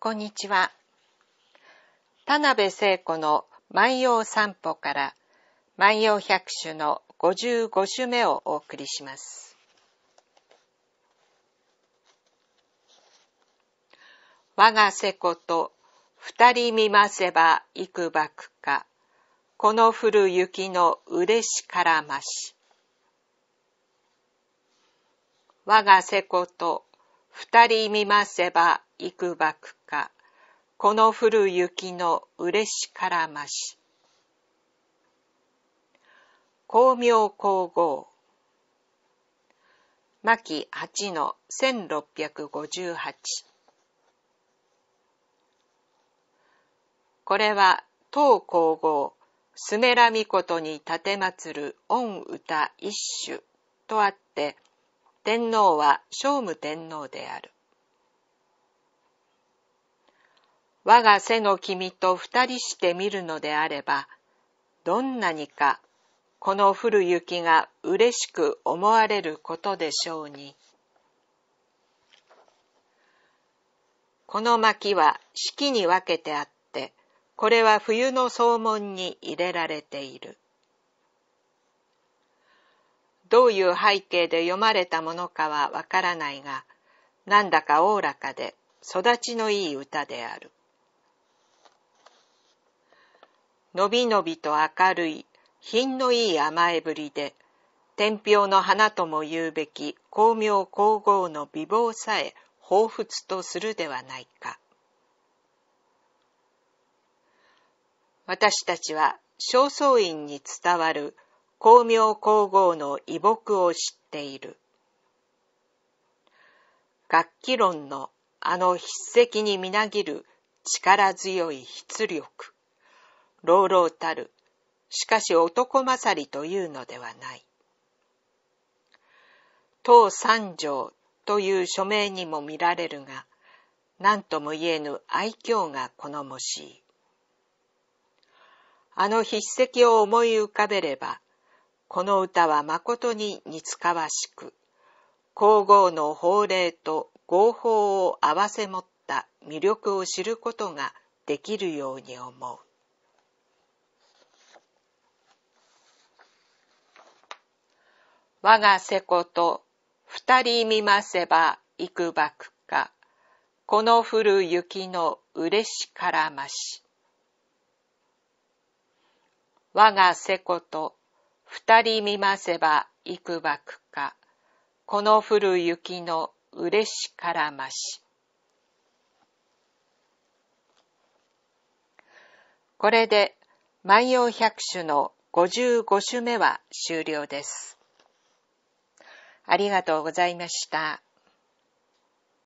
こんにちは。田辺聖子の万葉散歩から万葉百首の五十五首目をお送りします。我が瀬子と二人見ませば幾ばくか、この降る雪の嬉しからまし。我が瀬子と二人見ませば幾ばくか、この降る雪の嬉しからまし。光明皇后牧八の1658これは当皇后スメラミコトに奉る御歌一首とあって天皇は聖武天皇である。我が背の君と二人して見るのであれば、どんなにかこの降る雪が嬉しく思われることでしょうに。この薪は四季に分けてあって、これは冬の草門に入れられている。どういう背景で読まれたものかはわからないが、なんだかおおらかで育ちのいい歌である。のびのびと明るい、品のいい甘えぶりで、天平の花とも言うべき光明皇后の美貌さえ彷彿とするではないか。私たちは正倉院に伝わる光明皇后の異木を知っている。楽器論のあの筆跡にみなぎる力強い筆力。朗々たる。しかし男勝りというのではない。当三条という署名にも見られるが、何とも言えぬ愛嬌が好もしい。あの筆跡を思い浮かべれば、この歌は誠に似つかわしく、皇后の法令と合法を合わせ持った魅力を知ることができるように思う。我が瀬古と二人見ませば幾ばくか、この降る雪の嬉しからまし。我が瀬古と二人見ませば幾ばくか、この降る雪の嬉しからまし。これで、万葉百首の五十五首目は終了です。ありがとうございました。